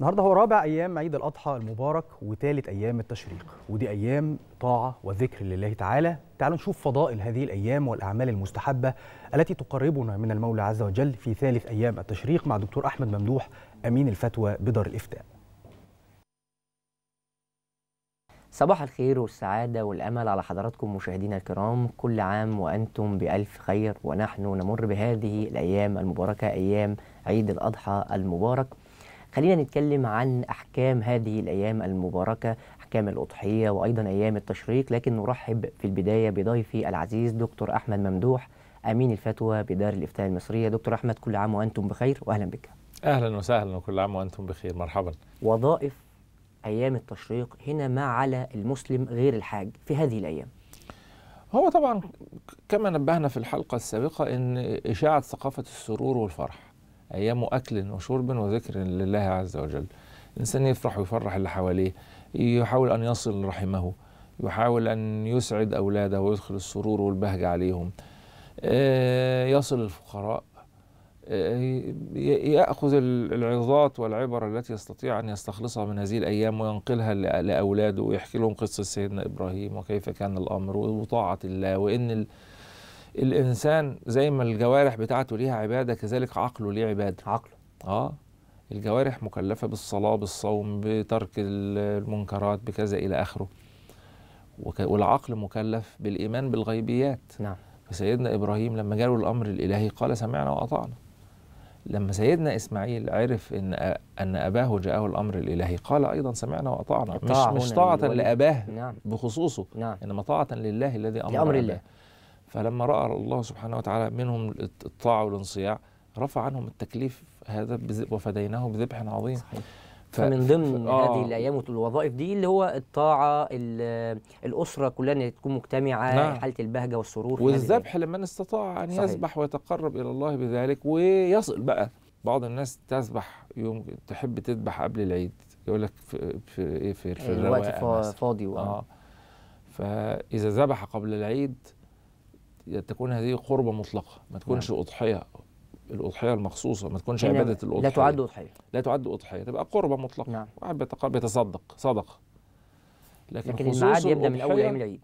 النهارده هو رابع ايام عيد الاضحى المبارك وثالث ايام التشريق ودي ايام طاعه وذكر لله تعالى تعالوا نشوف فضائل هذه الايام والاعمال المستحبه التي تقربنا من المولى عز وجل في ثالث ايام التشريق مع دكتور احمد ممدوح امين الفتوى بدار الافتاء صباح الخير والسعادة والأمل على حضراتكم مشاهدينا الكرام كل عام وأنتم بألف خير ونحن نمر بهذه الأيام المباركة أيام عيد الأضحى المبارك خلينا نتكلم عن أحكام هذه الأيام المباركة أحكام الأضحية وأيضا أيام التشريق لكن نرحب في البداية بضيفي العزيز دكتور أحمد ممدوح أمين الفتوى بدار الإفتاء المصرية دكتور أحمد كل عام وأنتم بخير وأهلا بك أهلا وسهلا وكل عام وأنتم بخير مرحبا وظائف أيام التشريق هنا ما على المسلم غير الحاج في هذه الأيام هو طبعا كما نبهنا في الحلقة السابقة أن إشاعة ثقافة السرور والفرح أيام أكل وشرب وذكر لله عز وجل الإنسان يفرح ويفرح اللي حواليه يحاول أن يصل رحمه يحاول أن يسعد أولاده ويدخل السرور والبهجة عليهم آه، يصل الفقراء آه، يأخذ العظات والعبر التي يستطيع أن يستخلصها من هذه الأيام وينقلها لأولاده ويحكي لهم قصة سيدنا إبراهيم وكيف كان الأمر وطاعة الله وإن الانسان زي ما الجوارح بتاعته ليها عباده كذلك عقله ليه عباده عقله اه الجوارح مكلفه بالصلاه بالصوم بترك المنكرات بكذا الى اخره والعقل مكلف بالايمان بالغيبيات نعم فسيدنا ابراهيم لما جاله الامر الالهي قال سمعنا واطعنا لما سيدنا اسماعيل عرف ان ان اباه جاءه الامر الالهي قال ايضا سمعنا واطعنا مش مش طاعه لاباه نعم. بخصوصه نعم. انما طاعه لله الذي امر لامر الله فلما رأى الله سبحانه وتعالى منهم الطاعة والانصياع رفع عنهم التكليف هذا وفديناه بذبح عظيم صحيح. ف... فمن ضمن ف... آه. هذه الايام والوظائف دي اللي هو الطاعه الاسره كلها ان تكون مجتمعه نعم. حاله البهجه والسرور والذبح لمن استطاع ان صحيح. يسبح ويتقرب الى الله بذلك ويصل بقى بعض الناس تسبح يوم تحب تذبح قبل العيد يقول لك في في ايه في, في الوقت فاضي و... آه. اه فاذا ذبح قبل العيد تكون هذه قربة مطلقة ما تكونش نعم. أضحية الأضحية المخصوصة ما تكونش يعني عبادة الأضحية لا تعد أضحية لا تعد أضحية تبقى قربة مطلقة نعم. واحد بيتصدق صدقة لكن, لكن الميعاد يبدأ من أول أيام العيد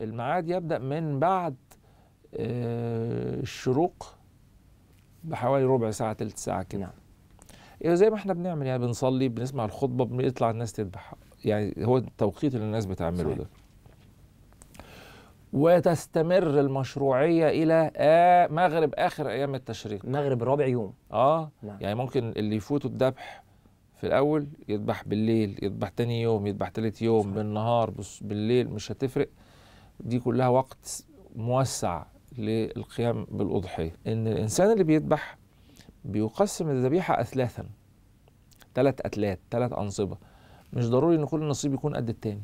الميعاد يبدأ من بعد آه، الشروق بحوالي ربع ساعة تلت ساعة كده نعم. يعني زي ما احنا بنعمل يعني بنصلي بنسمع الخطبة بنطلع الناس تذبح يعني هو التوقيت اللي الناس بتعمله صحيح. ده وتستمر المشروعيه الى مغرب اخر ايام التشريق مغرب رابع يوم اه نعم. يعني ممكن اللي يفوتوا الذبح في الاول يذبح بالليل يذبح تاني يوم يذبح تالت يوم صحيح. بالنهار بص بالليل مش هتفرق دي كلها وقت موسع للقيام بالاضحيه ان الانسان اللي بيذبح بيقسم الذبيحه اثلاثا ثلاث اتلات ثلاث انصبه مش ضروري ان كل نصيب يكون قد التاني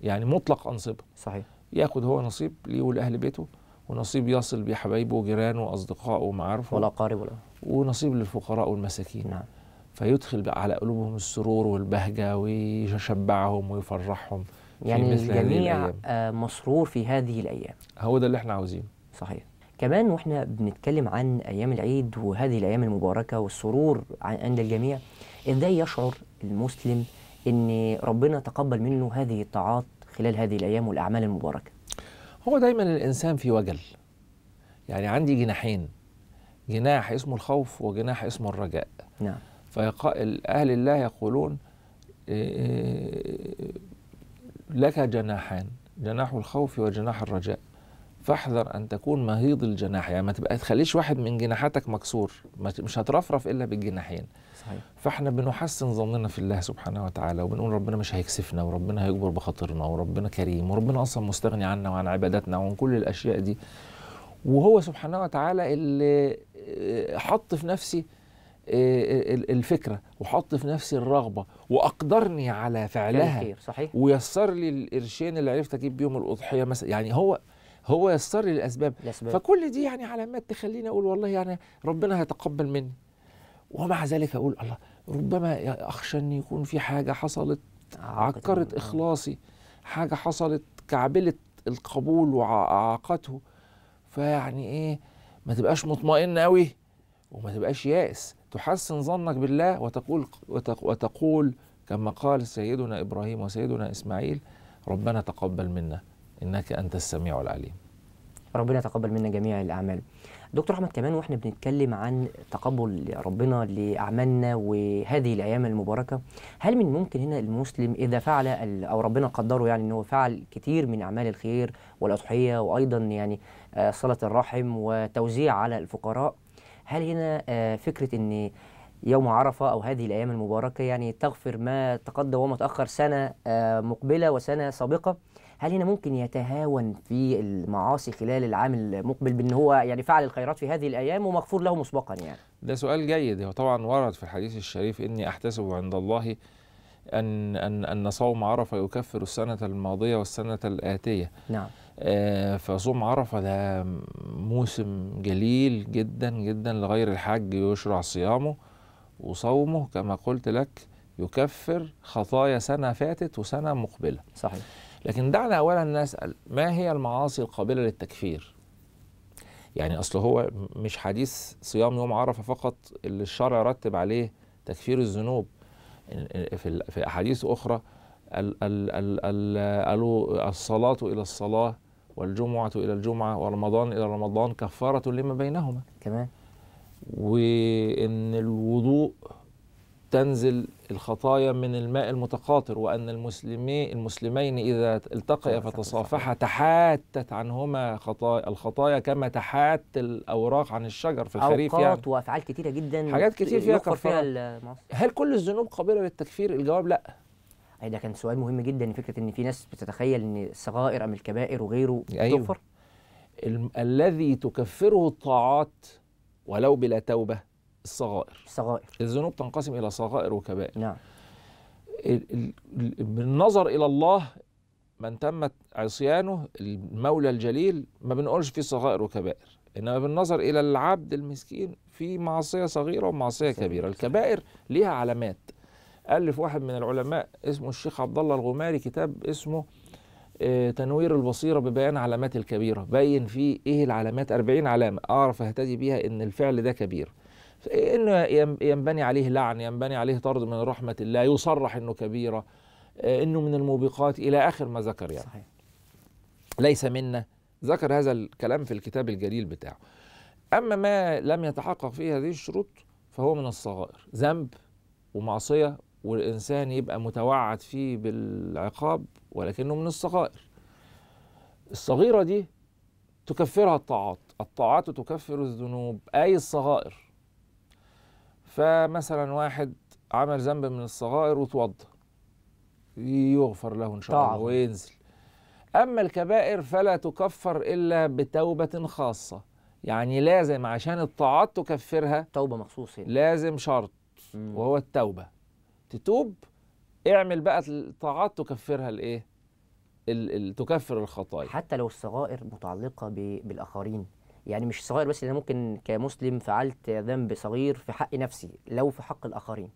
يعني مطلق انصبه صحيح ياخد هو نصيب ليه ولاهل بيته ونصيب يصل بحبايبه وجيرانه واصدقائه ومعارفه والاقارب ونصيب للفقراء والمساكين نعم. فيدخل بقى على قلوبهم السرور والبهجه ويشبعهم ويفرحهم يعني الجميع آه، مسرور في هذه الايام هو ده اللي احنا عاوزينه صحيح كمان واحنا بنتكلم عن ايام العيد وهذه الايام المباركه والسرور عند الجميع ازاي يشعر المسلم ان ربنا تقبل منه هذه الطاعات خلال هذه الأيام والأعمال المباركة هو دايما الإنسان في وجل يعني عندي جناحين جناح اسمه الخوف وجناح اسمه الرجاء نعم اهل الله يقولون إيه، إيه، إيه، لك جناحان جناح الخوف وجناح الرجاء فاحذر ان تكون مهيض الجناح يعني ما تبقى تخليش واحد من جناحاتك مكسور مش هترفرف الا بالجناحين صحيح. فاحنا بنحسن ظننا في الله سبحانه وتعالى وبنقول ربنا مش هيكسفنا وربنا هيكبر بخاطرنا وربنا كريم وربنا اصلا مستغني عنا وعن عباداتنا وعن كل الاشياء دي وهو سبحانه وتعالى اللي آه، حط في نفسي آه، آه، الفكره وحط في نفسي الرغبه واقدرني على فعلها صحيح ويسر لي القرشين اللي عرفت اجيب بيهم الاضحيه مثلا يعني هو هو يسر لي الأسباب. فكل دي يعني علامات تخليني اقول والله يعني ربنا هيتقبل مني ومع ذلك اقول الله ربما اخشى ان يكون في حاجه حصلت عكرت آه. اخلاصي حاجه حصلت كعبلت القبول وعاقته فيعني ايه ما تبقاش مطمئن قوي وما تبقاش يائس تحسن ظنك بالله وتقول وتقول كما قال سيدنا ابراهيم وسيدنا اسماعيل ربنا تقبل منا إنك أنت السميع العليم ربنا يتقبل منا جميع الأعمال دكتور أحمد كمان وإحنا بنتكلم عن تقبل ربنا لأعمالنا وهذه الأيام المباركة هل من ممكن هنا المسلم إذا فعل أو ربنا قدره يعني أنه فعل كثير من أعمال الخير والأضحية وأيضا يعني آه، صلة الرحم وتوزيع على الفقراء هل هنا آه، فكرة أن يوم عرفة أو هذه الأيام المباركة يعني تغفر ما تقدم وما تأخر سنة آه، مقبلة وسنة سابقة هل هنا ممكن يتهاون في المعاصي خلال العام المقبل بان هو يعني فعل الخيرات في هذه الايام ومغفور له مسبقا يعني ده سؤال جيد هو طبعا ورد في الحديث الشريف اني احتسب عند الله ان ان ان صوم عرفه يكفر السنه الماضيه والسنه الاتيه نعم آه فصوم عرفه ده موسم جليل جدا جدا لغير الحج يشرع صيامه وصومه كما قلت لك يكفر خطايا سنة فاتت وسنة مقبلة صحيح لكن دعنا أولا نسأل ما هي المعاصي القابلة للتكفير يعني أصل هو مش حديث صيام يوم عرفة فقط اللي الشرع رتب عليه تكفير الذنوب في في أحاديث أخرى قالوا الصلاة إلى الصلاة والجمعة إلى الجمعة ورمضان إلى رمضان كفارة لما بينهما تمام وإن الوضوء تنزل الخطايا من الماء المتقاطر وأن المسلمين المسلمين إذا التقيا فتصافحا تحاتت عنهما خطايا الخطايا كما تحات الأوراق عن الشجر في الخريف يعني. أوقات يعني وأفعال كثيرة جدا حاجات كثير فيها كفارة هل كل الذنوب قابلة للتكفير؟ الجواب لأ أي ده كان سؤال مهم جدا فكرة إن في ناس بتتخيل إن الصغائر أم الكبائر وغيره أيوه. تغفر الذي تكفره الطاعات ولو بلا توبة الصغائر الصغائر الذنوب تنقسم إلى صغائر وكبائر نعم بالنظر إلى الله من تمت عصيانه المولى الجليل ما بنقولش فيه صغائر وكبائر إنما بالنظر إلى العبد المسكين في معصية صغيرة ومعصية كبيرة الكبائر ليها علامات ألف واحد من العلماء اسمه الشيخ عبد الله الغماري كتاب اسمه آه، تنوير البصيرة ببيان علامات الكبيرة بين فيه إيه العلامات 40 علامة أعرف أهتدي بيها إن الفعل ده كبير انه ينبني عليه لعن ينبني عليه طرد من رحمه الله يصرح انه كبيره آه، انه من الموبقات الى اخر ما ذكر يعني صحيح. ليس منا ذكر هذا الكلام في الكتاب الجليل بتاعه اما ما لم يتحقق فيه هذه الشروط فهو من الصغائر ذنب ومعصيه والانسان يبقى متوعد فيه بالعقاب ولكنه من الصغائر الصغيره دي تكفرها الطاعات الطاعات تكفر الذنوب اي الصغائر فمثلا واحد عمل ذنب من الصغائر وتوضى يغفر له ان شاء الله وينزل اما الكبائر فلا تكفر الا بتوبه خاصه يعني لازم عشان الطاعات تكفرها توبه مخصوص يعني. لازم شرط مم. وهو التوبه تتوب اعمل بقى الطاعات تكفرها الايه تكفر الخطايا حتى لو الصغائر متعلقه بالاخرين يعني مش صغير بس انا ممكن كمسلم فعلت ذنب صغير في حق نفسي لو في حق الاخرين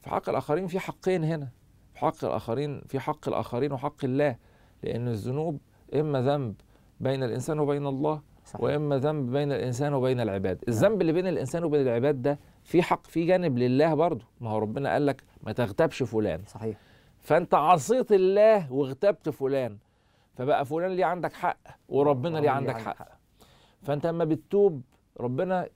في حق الاخرين في حقين هنا في حق الاخرين في حق الاخرين وحق الله لان الذنوب اما ذنب بين الانسان وبين الله صحيح. واما ذنب بين الانسان وبين العباد نعم. الذنب اللي بين الانسان وبين العباد ده في حق في جانب لله برضه ما هو ربنا قال لك ما تغتبش فلان صحيح فانت عصيت الله واغتبت فلان فبقى فلان ليه عندك حق وربنا ليه عندك حق, حق. فانت لما بتتوب ربنا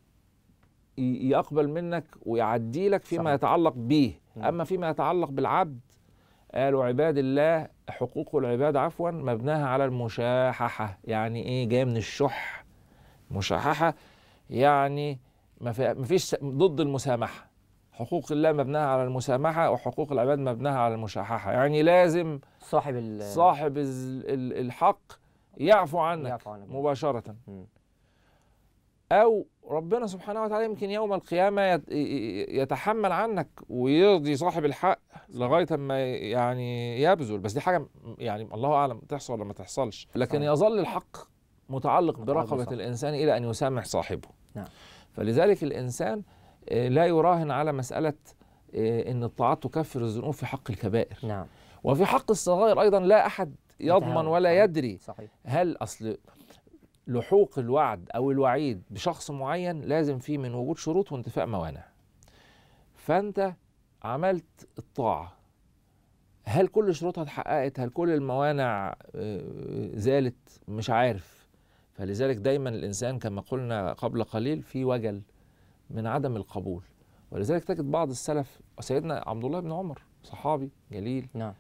يقبل منك ويعدي لك فيما صحيح. يتعلق به اما فيما يتعلق بالعبد قالوا عباد الله حقوق العباد عفوا مبناها على المشاححه يعني ايه جايه من الشح مشاححه يعني ما فيش ضد المسامحه حقوق الله مبناها على المسامحة وحقوق العباد مبناها على المشاححة يعني لازم صاحب صاحب الحق يعفو عنك, يعفو عنك مباشرة م. او ربنا سبحانه وتعالى يمكن يوم القيامه يتحمل عنك ويرضي صاحب الحق لغايه اما يعني يبذل بس دي حاجه يعني الله اعلم تحصل ولا ما تحصلش لكن يظل الحق متعلق برقبه الانسان الى ان يسامح صاحبه نعم. فلذلك الانسان آه، لا يراهن على مساله آه، ان الطاعات تكفر الذنوب في حق الكبائر نعم وفي حق الصغائر ايضا لا احد يضمن ولا يدري صحيح. هل اصل لحوق الوعد او الوعيد بشخص معين لازم فيه من وجود شروط وانتفاء موانع فانت عملت الطاعه هل كل شروطها اتحققت هل كل الموانع آه، زالت مش عارف فلذلك دايما الانسان كما قلنا قبل قليل في وجل من عدم القبول ولذلك تجد بعض السلف سيدنا عبد الله بن عمر صحابي جليل نعم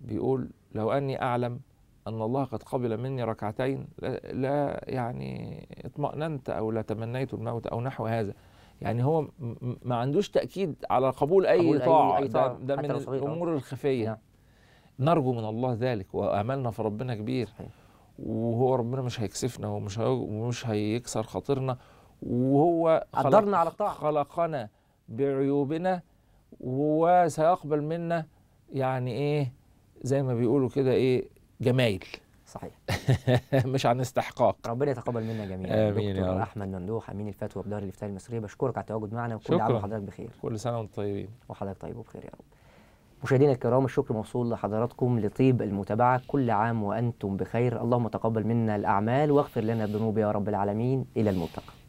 بيقول لو اني اعلم أن الله قد قبل مني ركعتين لا يعني اطمأننت أو لا تمنيت الموت أو نحو هذا يعني هو ما عندوش تأكيد على قبول أي طاعة أي ده, ده من الأمور الخفية نعم. نرجو من الله ذلك وأملنا في ربنا كبير صحيح. وهو ربنا مش هيكسفنا ومش ومش هيكسر خاطرنا وهو قدرنا على الطاعة خلقنا بعيوبنا وسيقبل منا يعني ايه زي ما بيقولوا كده ايه جمايل صحيح مش عن استحقاق ربنا يتقبل منا جميعا امين يا رب احمد ممدوح امين الفتوى بدار الافتاء المصريه بشكرك على التواجد معنا وكل عام وحضرتك بخير كل سنه وانتم طيبين وحضرتك طيب وبخير يا رب مشاهدينا الكرام الشكر موصول لحضراتكم لطيب المتابعه كل عام وانتم بخير اللهم تقبل منا الاعمال واغفر لنا الذنوب يا رب العالمين الى الملتقى